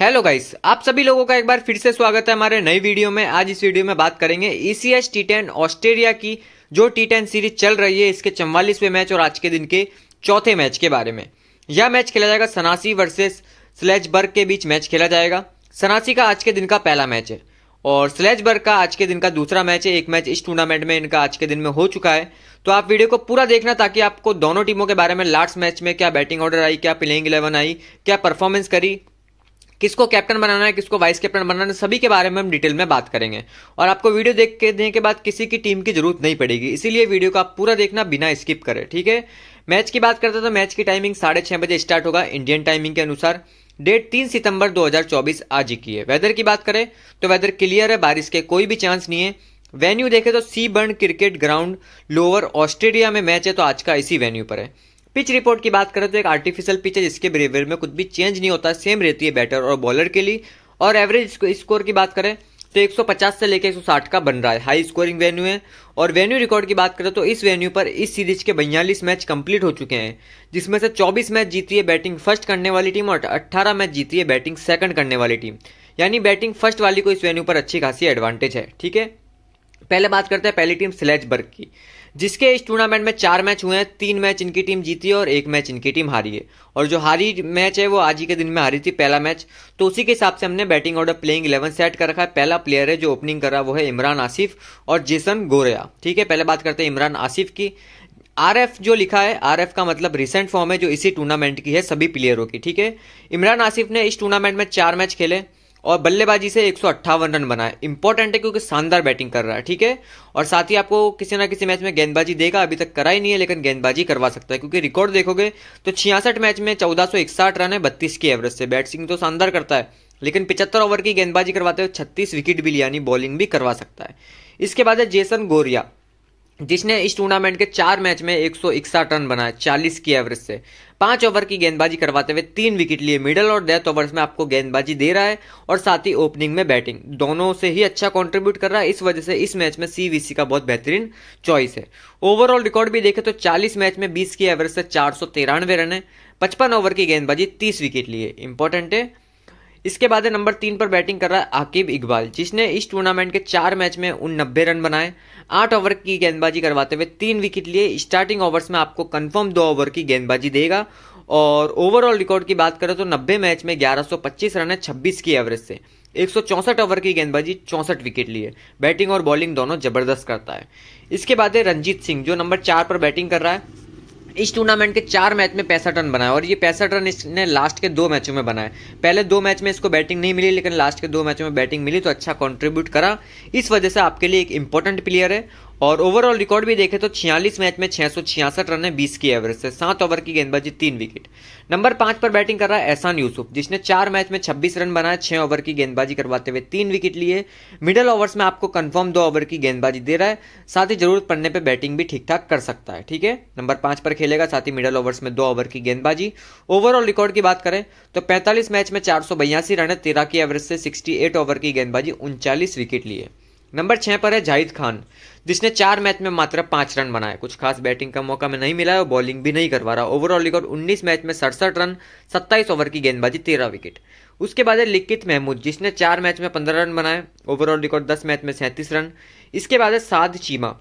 hello guys आप सभी लोगों का एक बार फिर से स्वागत है हमारे नई वीडियो में आज इस वीडियो में बात करेंगे ईसीएस टी टेन ऑस्ट्रेलिया की जो टी टेन सीरीज चल रही है इसके चौवालीसवें मैच और आज के दिन के चौथे मैच के बारे में यह मैच खेला जाएगा सनासी वर्सेस स्लेजबर्ग के बीच मैच खेला जाएगा सनासी का आज के दिन का पहला मैच है और स्लेजबर्ग का आज के दिन का दूसरा मैच है एक मैच इस टूर्नामेंट में इनका आज के दिन में हो चुका है तो आप वीडियो को पूरा देखना ताकि आपको दोनों टीमों के बारे में लास्ट मैच में क्या बैटिंग ऑर्डर आई क्या प्लेइंग इलेवन आई क्या परफॉर्मेंस करी किसको कैप्टन बनाना है किसको वाइस कैप्टन बनाना है सभी के बारे में हम डिटेल में बात करेंगे और आपको वीडियो देख के देने के बाद किसी की टीम की जरूरत नहीं पड़ेगी इसीलिए वीडियो को आप पूरा देखना बिना स्किप करें ठीक है मैच की बात करते तो मैच की टाइमिंग साढ़े छह बजे स्टार्ट होगा इंडियन टाइमिंग के अनुसार डेट तीन सितंबर 2024 आज ही की है वेदर की बात करें तो वेदर क्लियर है बारिश के कोई भी चांस नहीं है वेन्यू देखें तो Seaburn cricket ground lower Australia में मैच है तो आज का इसी वेन्यू पर है पिच रिपोर्ट की बात करें तो एक आर्टिफिशियल पिच है जिसके बिहेवियर में कुछ भी चेंज नहीं होता सेम रहती है बैटर और बॉलर के लिए और एवरेज स्कोर की बात करें तो 150 से लेकर 160 का बन रहा है हाई स्कोरिंग वेन्यू है और वेन्यू रिकॉर्ड की बात करें तो इस वेन्यू पर इस सीरीज के बयालीस मैच कंप्लीट हो चुके हैं जिसमें से 24 मैच जीती है बैटिंग फर्स्ट करने वाली टीम और 18 मैच जीती है बैटिंग सेकंड करने वाली टीम यानी बैटिंग फर्स्ट वाली को इस वेन्यू पर अच्छी खासी एडवांटेज है ठीक है पहले बात करते हैं पहली टीम स्लेजबर्ग की जिसके इस टूर्नामेंट में चार मैच हुए हैं तीन मैच इनकी टीम जीती है और एक मैच इनकी टीम हारी है और जो हारी मैच है वो आज ही के दिन में हारी थी पहला मैच तो उसी के हिसाब से हमने batting order playing eleven set कर रखा है पहला प्लेयर है जो ओपनिंग कर रहा वो है इमरान आसिफ और जेसन गोरेया ठीक है पहले बात करते हैं इमरान आसिफ की आर एफ जो लिखा है आर एफ का मतलब रिसेंट फॉर्म है जो इसी टूर्नामेंट की है सभी प्लेयरों की ठीक है इमरान आसिफ ने इस टूर्नामेंट में चार मैच खेले और बल्लेबाजी से एक रन बनाए इंपॉर्टेंट है क्योंकि शानदार बैटिंग कर रहा है ठीक है और साथ ही आपको किसी ना किसी मैच में गेंदबाजी देगा अभी तक करा ही नहीं है लेकिन गेंदबाजी करवा सकता है क्योंकि रिकॉर्ड देखोगे तो छियासठ मैच में चौदह रन है बत्तीस की एवरेज से बैटिंग तो शानदार करता है लेकिन पिचहत्तर ओवर की गेंदबाजी करवाते हुए छत्तीस विकेट भी लिया यानी बॉलिंग भी करवा सकता है इसके बाद है जेसन गोरिया जिसने इस टूर्नामेंट के चार मैच में एक रन बनाए 40 की एवरेज से पांच ओवर की गेंदबाजी करवाते हुए तीन विकेट लिए मिडल और डेथ ओवर्स में आपको गेंदबाजी दे रहा है और साथ ही ओपनिंग में बैटिंग दोनों से ही अच्छा कंट्रीब्यूट कर रहा है इस वजह से इस मैच में सीवीसी का बहुत बेहतरीन चॉइस है ओवरऑल रिकॉर्ड भी देखें तो 40 मैच में 20 की एवरेज से चार रन है पचपन ओवर की गेंदबाजी तीस विकेट लिए इंपॉर्टेंट है इसके बाद है नंबर तीन पर बैटिंग कर रहा है आकिब इकबाल जिसने इस टूर्नामेंट के चार मैच में उन नब्बे रन बनाए आठ ओवर की गेंदबाजी करवाते हुए तीन विकेट लिए स्टार्टिंग ओवर्स में आपको कंफर्म दो ओवर की गेंदबाजी देगा और ओवरऑल रिकॉर्ड की बात करें तो नब्बे मैच में ग्यारह रन है छब्बीस की एवरेज से एक ओवर की गेंदबाजी चौंसठ विकेट लिए बैटिंग और बॉलिंग दोनों जबरदस्त करता है इसके बाद है रंजीत सिंह जो नंबर चार पर बैटिंग कर रहा है इस टूर्नामेंट के चार मैच में पैंसठ रन बनाए और ये पैंसठ रन इसने लास्ट के दो मैचों में बनाए पहले दो मैच में इसको बैटिंग नहीं मिली लेकिन लास्ट के दो मैचों में बैटिंग मिली तो अच्छा कॉन्ट्रीब्यूट करा इस वजह से आपके लिए एक इंपॉर्टेंट प्लेयर है और ओवरऑल रिकॉर्ड भी देखें तो छियालीस मैच में छह रन है बीस की एवरेज से सात ओवर की गेंदबाजी तीन विकेट नंबर पांच पर बैटिंग कर रहा है एहसान यूसुफ जिसने चार मैच में छब्बीस रन बनाए छह ओवर की गेंदबाजी करवाते हुए तीन विकेट लिए मिडल ओवर्स में आपको कंफर्म दो ओवर की गेंदबाजी दे रहा है साथ ही जरूरत पड़ने पर बैटिंग भी ठीक ठाक कर सकता है ठीक है नंबर पांच पर खेलेगा साथ ही मिडल ओवर्स में दो ओवर की गेंदबाजी ओवरऑल रिकॉर्ड की बात करें तो पैंतालीस मैच में चार रन है तेरह की एवरेज से सिक्सटी ओवर की गेंदबाजी उनचालीस विकेट लिए नंबर छः पर है जाहिद खान जिसने चार मैच में मात्र पाँच रन बनाए कुछ खास बैटिंग का मौका में नहीं मिला है और बॉलिंग भी नहीं करवा रहा ओवरऑल रिकॉर्ड 19 मैच में सड़सठ रन 27 ओवर की गेंदबाजी 13 विकेट उसके बाद है लिखित महमूद जिसने चार मैच में 15 रन बनाए ओवरऑल रिकॉर्ड 10 मैच में सैंतीस रन इसके बाद है साध चीमा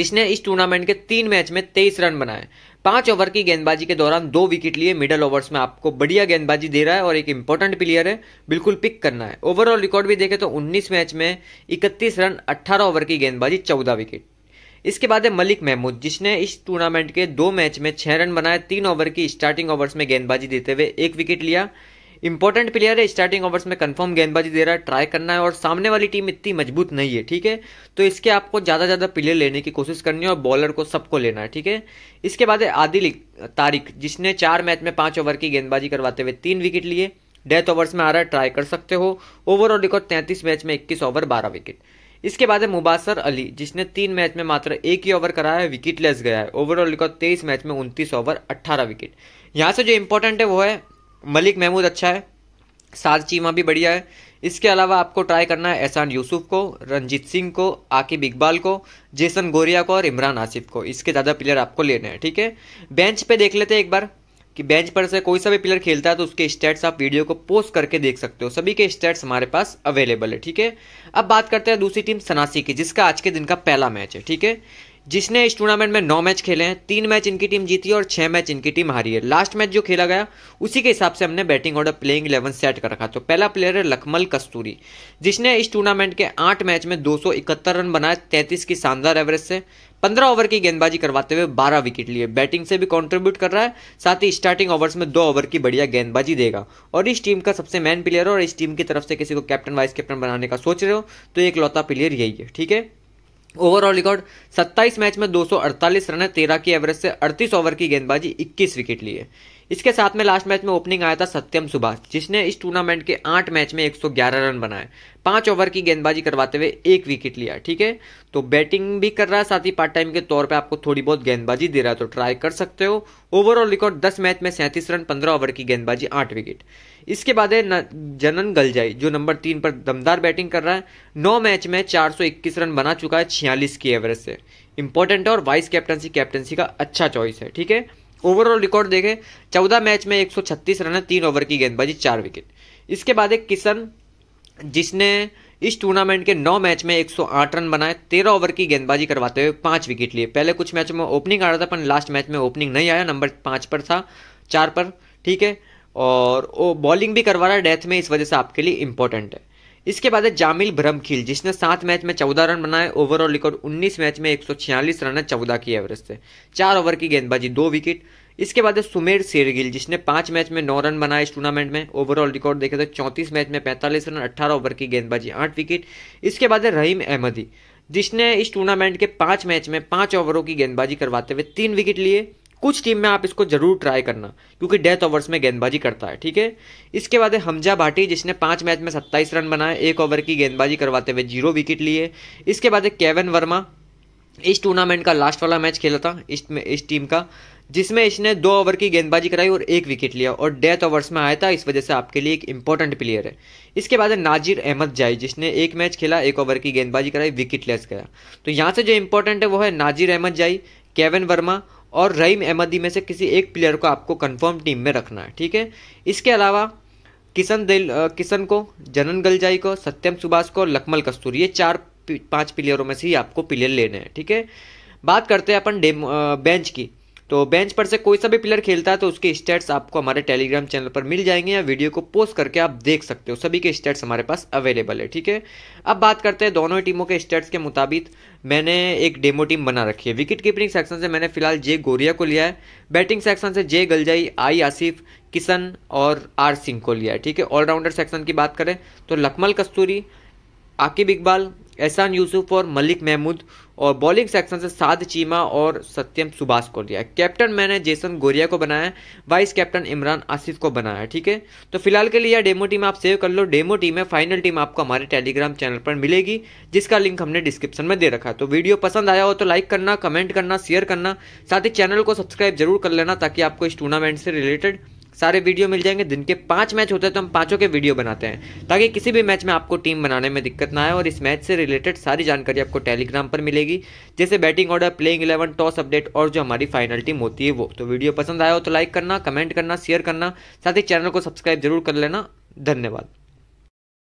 जिसने इस टूर्नामेंट के तीन मैच में तेईस रन बनाए पांच ओवर की गेंदबाजी के दौरान दो विकेट लिए मिडल ओवर्स में आपको बढ़िया गेंदबाजी दे रहा है और एक इंपॉर्टेंट प्लेयर है बिल्कुल पिक करना है ओवरऑल रिकॉर्ड भी देखें तो उन्नीस मैच में इकतीस रन अट्ठारह ओवर की गेंदबाजी चौदह विकेट इसके बाद है मलिक महमूद जिसने इस टूर्नामेंट के दो मैच में छह रन बनाए तीन ओवर की स्टार्टिंग ओवर्स में गेंदबाजी देते हुए एक विकेट लिया इंपॉर्टेंट प्लेयर है स्टार्टिंग ओवर्स में कंफर्म गेंदबाजी दे रहा है ट्राई करना है और सामने वाली टीम इतनी मजबूत नहीं है ठीक है तो इसके आपको ज़्यादा ज़्यादा प्लेयर लेने की कोशिश करनी है और बॉलर को सबको लेना है ठीक है इसके बाद है आदिल तारिक जिसने चार मैच में पांच ओवर की गेंदबाजी करवाते हुए तीन विकेट लिए डेथ ओवर्स में आ रहा है ट्राई कर सकते हो ओवरऑल रिकॉर्ड तैंतीस मैच में इक्कीस ओवर बारह विकेट इसके बाद है मुबासर अली जिसने तीन मैच में मात्र एक ही ओवर कराया है विकेट लेस गया है ओवरऑल रिकॉर्ड तेईस मैच में उनतीस ओवर अट्ठारह विकेट यहाँ से जो इंपॉर्टेंट है वो है मलिक महमूद अच्छा है साद चीमा भी बढ़िया है इसके अलावा आपको ट्राई करना है एहसान यूसुफ को रंजीत सिंह को आकिब इकबाल को जेसन गोरिया को और इमरान आसिफ को इसके ज़्यादा प्लेयर आपको लेने हैं ठीक है बेंच पे देख लेते हैं एक बार कि बेंच पर से कोई सा भी प्लेयर खेलता है तो उसके स्टेट्स आप वीडियो को पोस्ट करके देख सकते हो सभी के स्टेट्स हमारे पास अवेलेबल है ठीक है अब बात करते हैं दूसरी टीम सनासी की जिसका आज के दिन का पहला मैच है ठीक है जिसने इस टूर्नामेंट में नौ मैच खेले हैं तीन मैच इनकी टीम जीती और छह मैच इनकी टीम हारी है लास्ट मैच जो खेला गया उसी के हिसाब से हमने batting order playing eleven set कर रखा तो पहला प्लेयर है लखमल कस्तूरी जिसने इस टूर्नामेंट के आठ मैच में दो रन बनाए तैंतीस की शानदार एवरेज से पंद्रह ओवर की गेंदबाजी करवाते हुए बारह विकेट लिए बैटिंग से भी कॉन्ट्रीब्यूट कर रहा है साथ ही स्टार्टिंग ओवर्स में दो ओवर की बढ़िया गेंदबाजी देगा और इस टीम का सबसे मेन प्लेयर और इस टीम की तरफ से किसी को कैप्टन वाइस कैप्टन बनाने का सोच रहे हो तो एक लौता प्लेयर यही है ठीक है ओवरऑल रिकॉर्ड 27 मैच में 248 रन है तेरह की एवरेज से 38 ओवर की गेंदबाजी 21 विकेट लिए इसके साथ में लास्ट मैच में ओपनिंग आया था सत्यम सुभाष जिसने इस टूर्नामेंट के आठ मैच में 111 रन बनाए पांच ओवर की गेंदबाजी करवाते हुए एक विकेट लिया ठीक है तो बैटिंग भी कर रहा है साथ ही पार्ट टाइम के तौर पे आपको थोड़ी बहुत गेंदबाजी दे रहा है तो ट्राई कर सकते हो ओवरऑल रिकॉर्ड दस मैच में सैंतीस रन पंद्रह ओवर की गेंदबाजी आठ विकेट इसके बाद है जनन गलजाई जो नंबर तीन पर दमदार बैटिंग कर रहा है नौ मैच में 421 रन बना चुका है छियालीस की एवरेज से इंपॉर्टेंट है और वाइस कैप्टनसी कैप्टनसी का अच्छा चॉइस है ठीक है ओवरऑल रिकॉर्ड देखें चौदह मैच में एक रन है तीन ओवर की गेंदबाजी चार विकेट इसके बाद एक किशन जिसने इस टूर्नामेंट के नौ मैच में 108 रन बनाए तेरह ओवर की गेंदबाजी करवाते हुए पांच विकेट लिए पहले कुछ मैच में ओपनिंग आ रहा था पर लास्ट मैच में ओपनिंग नहीं आया नंबर पांच पर था चार पर ठीक है और वो बॉलिंग भी करवा रहा है डेथ में इस वजह से आपके लिए इंपॉर्टेंट है इसके बाद है जामिल ब्रह्मखिल जिसने सात मैच में चौदह रन बनाए ओवरऑल रिकॉर्ड उन्नीस मैच में एक रन है चौदह की एवरेज से चार ओवर की गेंदबाजी दो विकेट इसके बाद है सुमेर शेरगिल जिसने पांच मैच में नौ रन बनाए इस टूर्नामेंट में ओवरऑल रिकॉर्ड देखे तो चौंतीस मैच में पैंतालीस रन अट्ठारह ओवर की गेंदबाजी आठ विकेट इसके बाद है रहीम अहमदी जिसने इस टूर्नामेंट के पांच मैच में पांच ओवरों की गेंदबाजी करवाते हुए तीन विकेट लिए कुछ टीम में आप इसको जरूर ट्राई करना क्योंकि डेथ ओवर्स में गेंदबाजी करता है ठीक है इसके बाद है हमजा भाटी जिसने पांच मैच में सत्ताईस रन बनाए एक ओवर की गेंदबाजी करवाते हुए जीरो विकेट लिए इसके बाद है केवन वर्मा इस टूर्नामेंट का लास्ट वाला मैच खेला था इस इस टीम का जिसमें इसने दो ओवर की गेंदबाजी कराई और एक विकेट लिया और डेथ ओवर्स में आया था इस वजह से आपके लिए एक इंपॉर्टेंट प्लेयर है इसके बाद है नाजिर अहमद जाई जिसने एक मैच खेला एक ओवर की गेंदबाजी कराई विकेट लेस गया तो यहाँ से जो इंपॉर्टेंट है वो है नाजिर अहमद जाई केवन वर्मा और रहीम अहमदी में से किसी एक प्लेयर को आपको कंफर्म टीम में रखना है ठीक है इसके अलावा किशन दिल किशन को जनन गलजाई को सत्यम सुभाष को लकमल कस्तूर ये चार पांच प्लेयरों में से ही आपको प्लेयर लेने हैं ठीक है बात करते हैं अपन डेम बेंच की तो बेंच पर से कोई सा भी प्लेयर खेलता है तो उसके स्टेट्स आपको हमारे टेलीग्राम चैनल पर मिल जाएंगे या वीडियो को पोस्ट करके आप देख सकते हो सभी के स्टेट्स हमारे पास अवेलेबल है ठीक है अब बात करते हैं दोनों टीमों के स्टेट्स के मुताबिक मैंने एक डेमो टीम बना रखी है विकेट कीपिंग सेक्शन से मैंने फिलहाल जे गोरिया को लिया है बैटिंग सेक्शन से जे गलजाई आई आसिफ किशन और आर सिंह को लिया है ठीक है ऑलराउंडर सेक्शन की बात करें तो लकमल कस्तूरी आकिब इकबाल एहसान यूसुफ और मलिक महमूद और बॉलिंग सेक्शन से साध चीमा और सत्यम सुभाष को लिया कैप्टन मैंने जेसन गोरिया को बनाया वाइस कैप्टन इमरान आसिफ को बनाया ठीक है तो फिलहाल के लिए यह डेमो टीम आप सेव कर लो डेमो टीम है फाइनल टीम आपको हमारे टेलीग्राम चैनल पर मिलेगी जिसका लिंक हमने डिस्क्रिप्शन में दे रखा है तो वीडियो पसंद आया हो तो लाइक करना कमेंट करना शेयर करना साथ ही चैनल को सब्सक्राइब जरूर कर लेना ताकि आपको इस टूर्नामेंट से रिलेटेड सारे वीडियो मिल जाएंगे दिन के पाँच मैच होते हैं तो हम पाँचों के वीडियो बनाते हैं ताकि किसी भी मैच में आपको टीम बनाने में दिक्कत ना आए और इस मैच से रिलेटेड सारी जानकारी आपको टेलीग्राम पर मिलेगी जैसे batting order playing eleven toss update और जो हमारी फाइनल टीम होती है वो तो वीडियो पसंद आया हो तो लाइक करना कमेंट करना शेयर करना साथ ही चैनल को सब्सक्राइब जरूर कर लेना धन्यवाद